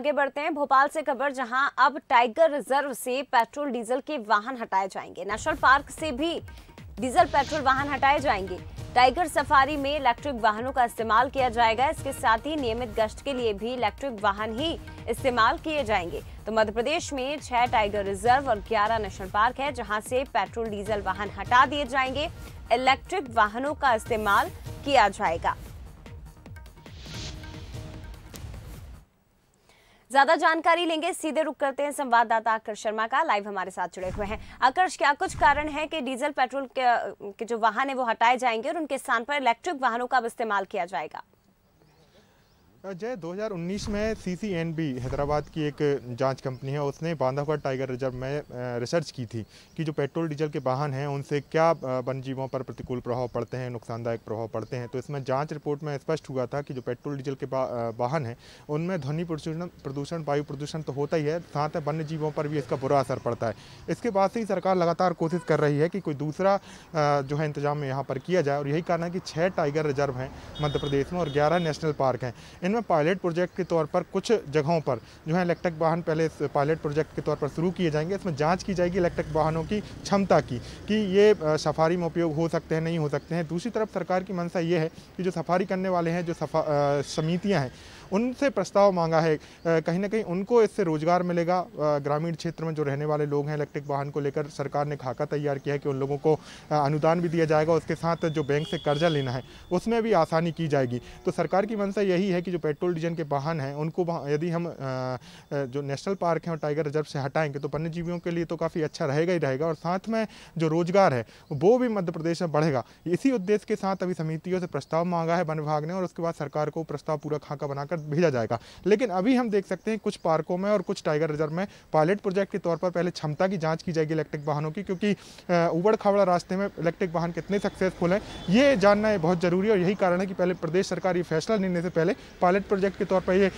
आगे बढ़ते हैं भोपाल से खबर जहां अब टाइगर रिजर्व से पेट्रोल डीजल के वाहन हटाए जाएंगे नेशनल पार्क से भी डीजल पेट्रोल वाहन हटाए जाएंगे टाइगर सफारी में इलेक्ट्रिक वाहनों का इस्तेमाल किया जाएगा इसके साथ ही नियमित गश्त के लिए भी इलेक्ट्रिक वाहन ही इस्तेमाल किए जाएंगे तो मध्य प्रदेश में छह टाइगर रिजर्व और ग्यारह नेशनल पार्क है जहां से पेट्रोल डीजल वाहन हटा दिए जाएंगे इलेक्ट्रिक वाहनों का इस्तेमाल किया जाएगा ज्यादा जानकारी लेंगे सीधे रुक करते हैं संवाददाता आकर्ष शर्मा का लाइव हमारे साथ जुड़े हुए हैं आकर्ष क्या कुछ कारण है कि डीजल पेट्रोल के, के जो वाहन है वो हटाए जाएंगे और उनके स्थान पर इलेक्ट्रिक वाहनों का इस्तेमाल किया जाएगा जय 2019 में C C N B Hyderabad की एक जांच कंपनी है उसने बांधवगढ़ टाइगर रिजर्व में रिसर्च की थी कि जो पेट्रोल डीजल के वाहन हैं उनसे क्या वन्यजीवों पर प्रतिकूल प्रभाव पड़ते हैं नुकसानदायक प्रभाव पड़ते हैं तो इसमें जांच रिपोर्ट में स्पष्ट हुआ था कि जो पेट्रोल डीजल के वाहन हैं उनमें ध्वनि प्रदूषण प्रदूषण वायु प्रदूषण तो होता ही है साथ ही वन्य जीवों पर भी इसका बुरा असर पड़ता है इसके बाद से ही सरकार लगातार कोशिश कर रही है कि कोई दूसरा जो है इंतजाम यहाँ पर किया जाए और यही कारण है कि छः टाइगर रिजर्व हैं मध्य प्रदेश में और ग्यारह नेशनल पार्क हैं इनमें पायलट प्रोजेक्ट के तौर पर कुछ जगहों पर जो है इलेक्ट्रिक वाहन पहले पायलट प्रोजेक्ट के तौर पर शुरू किए जाएंगे इसमें जाँच की जाएगी इलेक्ट्रिक वाहनों की क्षमता की कि ये सफारी में उपयोग हो सकते हैं नहीं हो सकते हैं दूसरी तरफ सरकार की मंशा ये है कि जो सफारी करने वाले हैं जो समितियाँ हैं उनसे प्रस्ताव मांगा है कहीं ना कहीं उनको इससे रोज़गार मिलेगा ग्रामीण क्षेत्र में जो रहने वाले लोग हैं इलेक्ट्रिक वाहन को लेकर सरकार ने खाका तैयार किया है कि उन लोगों को अनुदान भी दिया जाएगा उसके साथ जो बैंक से कर्जा लेना है उसमें भी आसानी की जाएगी तो सरकार की मंशा यही है कि जो पेट्रोल डीजल के वाहन हैं उनको यदि हम जो नेशनल पार्क हैं और टाइगर रिजर्व से हटाएंगे तो वन्य जीवियों के लिए तो काफ़ी अच्छा रहेगा ही रहेगा और साथ में जो रोजगार है वो भी मध्य प्रदेश में बढ़ेगा इसी उद्देश्य के साथ अभी समितियों से प्रस्ताव मांगा है वन विभाग ने और उसके बाद सरकार को प्रस्ताव पूरा खाका बनाकर भेजा जाएगा लेकिन अभी हम देख सकते हैं कुछ पार्कों में और कुछ टाइगर रिजर्व में पायलट प्रोजेक्ट के तौर पर पहले क्षमता की जाँच की जाएगी इलेक्ट्रिक वाहनों की क्योंकि उबड़ खाबड़ रास्ते में इलेक्ट्रिक वाहन कितने सक्सेसफुल हैं ये जानना बहुत जरूरी है और यही कारण है कि पहले प्रदेश सरकार ये फैसला लेने से पहले पायलट प्रोजेक्ट के तौर पर ये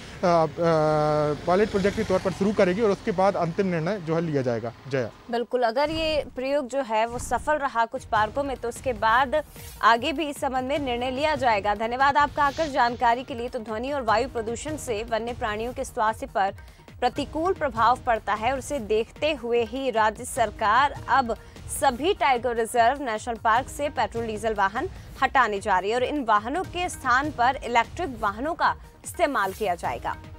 पायलट प्रोजेक्ट के तौर पर शुरू करेगी और उसके बाद अंतिम निर्णय जो है लिया जाएगा जया बिल्कुल अगर ये प्रयोग जो है वो सफल रहा कुछ पार्कों में तो उसके बाद आगे भी इस संबंध में निर्णय लिया जाएगा धन्यवाद आपका आकर जानकारी के लिए तो ध्वनि और वायु प्रदूषण से वन्य प्राणियों के स्वास्थ्य पर प्रतिकूल प्रभाव पड़ता है और उसे देखते हुए ही राज्य सरकार अब सभी टाइगर रिजर्व नेशनल पार्क से पेट्रोल डीजल वाहन हटाने जा रही है और इन वाहनों के स्थान पर इलेक्ट्रिक वाहनों का इस्तेमाल किया जाएगा